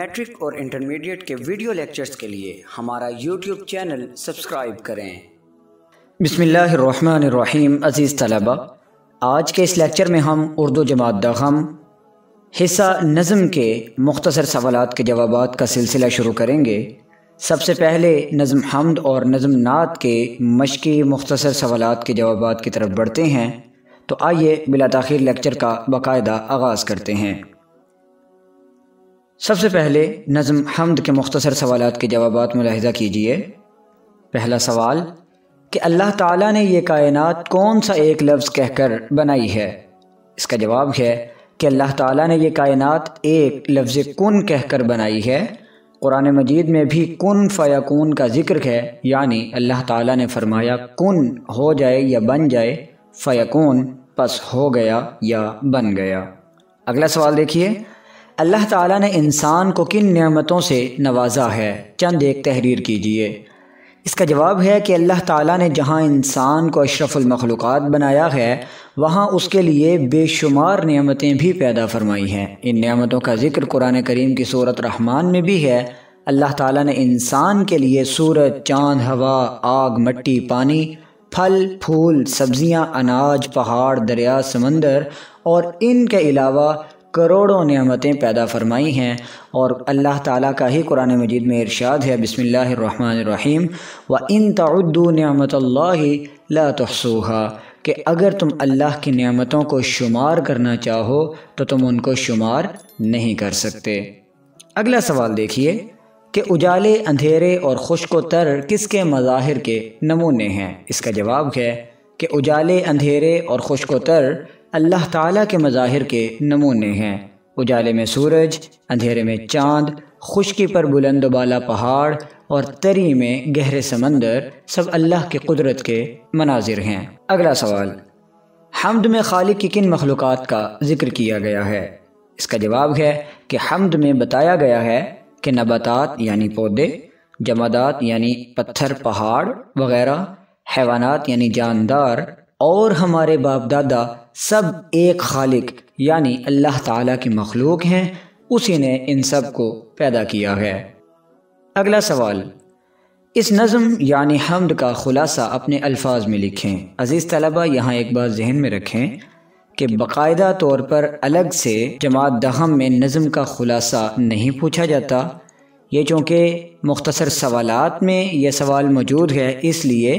matric और intermediate के video lectures के लिए हमारा यूट्यूब चैनल सब्सक्राइब करें बिसमीम अज़ीज़ तलबा आज के इस लेक्चर में हम उर्दू जमात दखम हिस्सा नज़म के मुख्तसर सवाल के जवाब का सिलसिला शुरू करेंगे सबसे पहले नज़म हमद और नज़म नात के मशक़ी मुख्तसर सवाल के जवाब की तरफ बढ़ते हैं तो आइए बिला तखिर लेक्चर का बाकायदा आगाज़ करते हैं सबसे पहले नज़म हमद के मुख्तसर सवाल के जवाब मुलाहजा कीजिए पहला सवाल कि अल्लाह ताला ने यह कायनात कौन सा एक लफ्ज़ कहकर बनाई है इसका जवाब है कि अल्लाह ताला ने यह कायनात एक लफ्ज़ कन कहकर बनाई है कुरान मजीद में भी कन फ़याकून का जिक्र है यानी अल्लाह ताला ने फरमाया कन हो जाए या बन जाए फ़याकून पस हो गया या बन गया अगला सवाल देखिए अल्लाह ताला ने इंसान को किन नियमतों से नवाजा है चंद एक तहरीर कीजिए इसका जवाब है कि अल्लाह ताला ने जहाँ इंसान को अशरफुलमखलूक़ बनाया है वहाँ उसके लिए बेशुमार नियामतें भी पैदा फरमाई हैं इन नियामतों का जिक्र कुरान करीम की सूरत रहमान में भी है अल्लाह ताला ने इंसान के लिए सूरज चाँद हवा आग मट्टी पानी फल फूल सब्ज़ियाँ अनाज पहाड़ दरिया समंदर और इनके अलावा करोड़ों नियामतें पैदा फरमाई हैं और अल्लाह ताला का ही कुरान मजीद में इरशाद है रहीम व इन तद्दू नियामत ला तहसूहा कि अगर तुम अल्लाह की नियामतों को शुमार करना चाहो तो तुम उनको शुमार नहीं कर सकते अगला सवाल देखिए कि उजाले अंधेरे और खुश्क तर किसके मज़ाहिर के नमूने हैं इसका जवाब है कि उजाले अंधेरे और खुश्क तर अल्लाह ताला के मज़ाहिर के नमूने हैं उजाले में सूरज अंधेरे में चांद खुश्की पर बुलंद बाला पहाड़ और तरी में गहरे समंदर सब अल्लाह के कुदरत के मनाजिर हैं अगला सवाल हमद में खालिक की किन मखलूक का जिक्र किया गया है इसका जवाब है कि हमद में बताया गया है कि नबातात यानी पौधे जमादात यानी पत्थर पहाड़ वगैरह हैवानात यानी जानदार और हमारे बाप दादा सब एक खालिक यानी अल्लाह ताला के मखलूक हैं उसी ने इन सब को पैदा किया है अगला सवाल इस नज़म यानि हमद का ख़ुलासा अपने अल्फाज में लिखें अज़ीज़ तलबा यहाँ एक बार जहन में रखें कि बाकायदा तौर पर अलग से जमात दहम में नज़म का ख़ुलासा नहीं पूछा जाता ये चूँकि मुख्तसर सवालात में यह सवाल मौजूद है इसलिए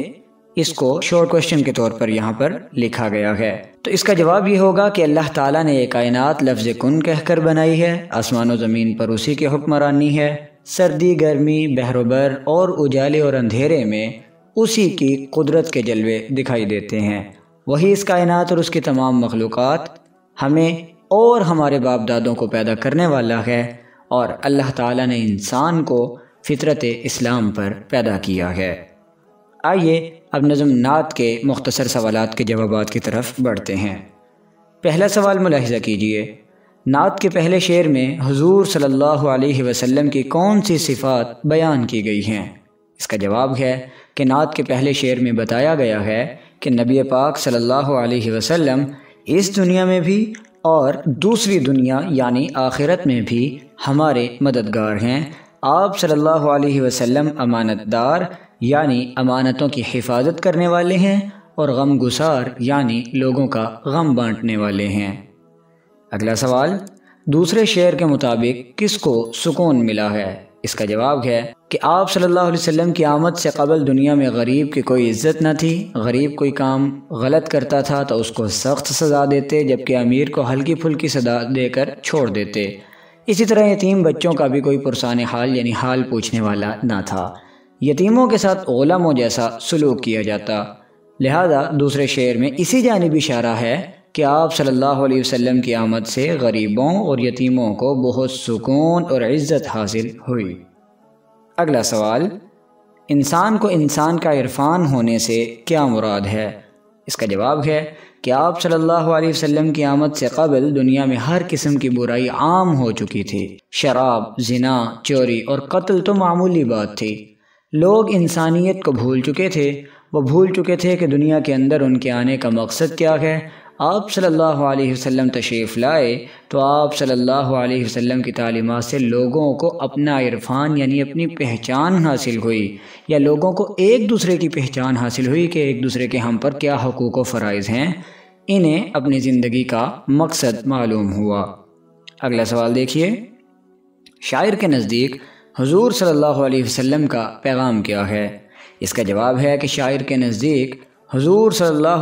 इसको शॉर्ट क्वेश्चन के तौर पर यहाँ पर लिखा गया है तो इसका जवाब ये होगा कि अल्लाह ताला ने ये कायनात लफ्ज़ कन कहकर बनाई है आसमान ज़मीन पर उसी की हुक्मरानी है सर्दी गर्मी बहरोबर और उजाले और अंधेरे में उसी की कुदरत के जलवे दिखाई देते हैं वही इस कायनात और उसकी तमाम मखलूक़ हमें और हमारे बाप दादों को पैदा करने वाला है और अल्लाह ताला ने इंसान को फितरत इस्लाम पर पैदा किया है आइए अब नज़म नात के मुख्तसर सवालत के जवाब की तरफ बढ़ते हैं पहला सवाल मुलाहजा कीजिए नात के पहले शेर में हजूर सल्ला वसलम की कौन सी सिफात बयान की गई हैं इसका जवाब है कि नात के पहले शेर में बताया गया है कि नबी पाक सल्ला वसलम इस दुनिया में भी और दूसरी दुनिया यानी आखिरत में भी हमारे मददगार हैं आप सल्लल्लाहु अलैहि वसल्लम अमानतदार यानी अमानतों की हिफाजत करने वाले हैं और गम गुसार यानी लोगों का गम बांटने वाले हैं अगला सवाल दूसरे शेर के मुताबिक किसको सुकून मिला है इसका जवाब है कि आप सल्लल्लाहु अलैहि वसल्लम की आमद से कबल दुनिया में गरीब की कोई इज्जत न थी गरीब कोई काम गलत करता था तो उसको सख्त सज़ा देते जबकि अमीर को हल्की फुल्की सजा देकर छोड़ देते इसी तरह यतीम बच्चों का भी कोई पुरसान हाल यानी हाल पूछने वाला ना था यतीमों के साथ ओलमों जैसा सलूक किया जाता लिहाजा दूसरे शेर में इसी जानब इशारा है कि आप सल्लल्लाहु अलैहि वसल्लम की आमद से गरीबों और यतीमों को बहुत सुकून और इज़्ज़त हासिल हुई अगला सवाल इंसान को इंसान का इरफान होने से क्या मुराद है इसका जवाब है कि आप सल्लल्लाहु अलैहि वसल्लम की आमद से कबल दुनिया में हर किस्म की बुराई आम हो चुकी थी शराब जिना चोरी और कत्ल तो मामूली बात थी लोग इंसानियत को भूल चुके थे वो भूल चुके थे कि दुनिया के अंदर उनके आने का मकसद क्या है आप सल्लल्लाहु अलैहि वसल्लम तशरीफ़ लाए तो आप सल्लल्लाहु अलैहि वसल्लम की तालीमत से लोगों को अपना इरफान यानी अपनी पहचान हासिल हुई या लोगों को एक दूसरे की पहचान हासिल हुई कि एक दूसरे के हम पर क्या हकूक़ व फ़रज़ हैं इन्हें अपनी ज़िंदगी का मकसद मालूम हुआ अगला सवाल देखिए शायर के नज़दीक हजूर सल्ला वसम का पैगाम क्या है इसका जवाब है कि शायर के नज़दीक हजूर सल्ला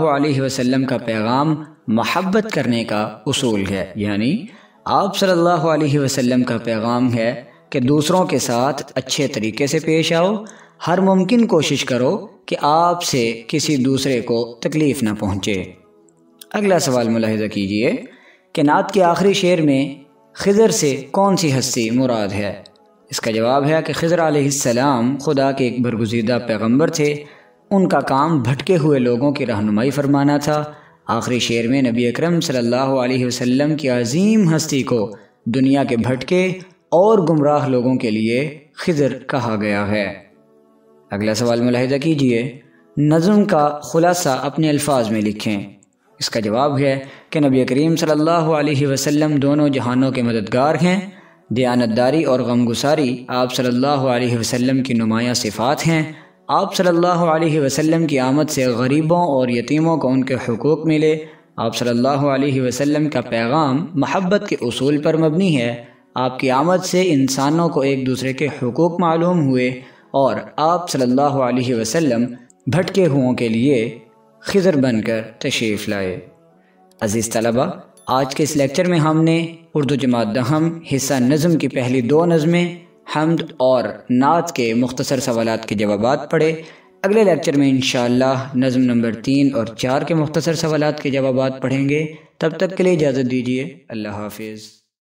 वसम का पैगाम महब्बत करने का असूल है यानी आप सल्ला वसम का पैगाम है कि दूसरों के साथ अच्छे तरीके से पेश आओ हर मुमकिन कोशिश करो कि आपसे किसी दूसरे को तकलीफ़ ना पहुँचे अगला सवाल मुलाहजा कीजिए कि नात के आखिरी शेर में खजर से कौन सी हस्ती मुराद है इसका जवाब है कि खजर आसमाम खुदा के एक बरगुजीदा पैगम्बर थे उनका काम भटके हुए लोगों की रहनुमाई फरमाना था आखिरी शेर में नबी अकरम सल्लल्लाहु की अजीम हस्ती को दुनिया के भटके और गुमराह लोगों के लिए खजर कहा गया है अगला सवाल मुलाहजा कीजिए नज़म का खुलासा अपने अल्फाज में लिखें इसका जवाब है कि नबी करीम सल्लल्लाहु अलैहि वसल्लम दोनों जहानों के मददगार हैं दयानतदारी और गमगुसारी आप सल्लल्लाहु अलैहि वसल्लम की नुमाया सिफ़ात हैं आप सल्लल्लाहु अलैहि वसल्लम की आमद से गरीबों और यतीमों को उनके हकूक़ मिले आप सल्लल्लाहु अलैहि वसल्लम का पैगाम महब्बत के असूल पर मबनी है आपकी आमद से इंसानों को एक दूसरे के हकूक़ मालूम हुए और आप सल्लल्लाहु अलैहि वसल्लम भटके हुओं के लिए खिजर बनकर तशरीफ़ लाए अज़ीज़ तलबा आज के इस लेक्चर में हमने उर्दू जमात दहम हिस्सा नज़म की पहली दो नज़में हमद और नात के मुख्तर सवाल के जवाब पढ़े अगले लेक्चर में इन नज़म नंबर तीन और चार के मुख्तर सवाल के जवाब पढ़ेंगे तब तक के लिए इजाज़त दीजिए अल्लाह हाफिज़